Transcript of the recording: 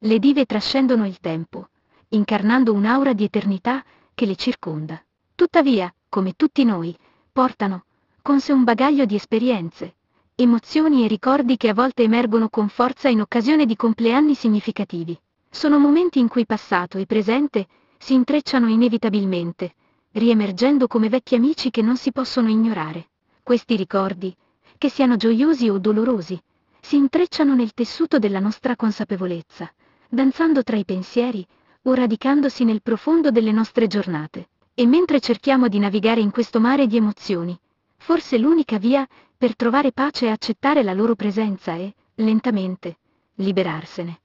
Le dive trascendono il tempo, incarnando un'aura di eternità che le circonda. Tuttavia, come tutti noi, portano con sé un bagaglio di esperienze, emozioni e ricordi che a volte emergono con forza in occasione di compleanni significativi. Sono momenti in cui passato e presente si intrecciano inevitabilmente, riemergendo come vecchi amici che non si possono ignorare. Questi ricordi, che siano gioiosi o dolorosi, si intrecciano nel tessuto della nostra consapevolezza, danzando tra i pensieri o radicandosi nel profondo delle nostre giornate. E mentre cerchiamo di navigare in questo mare di emozioni, forse l'unica via per trovare pace è accettare la loro presenza e, lentamente, liberarsene.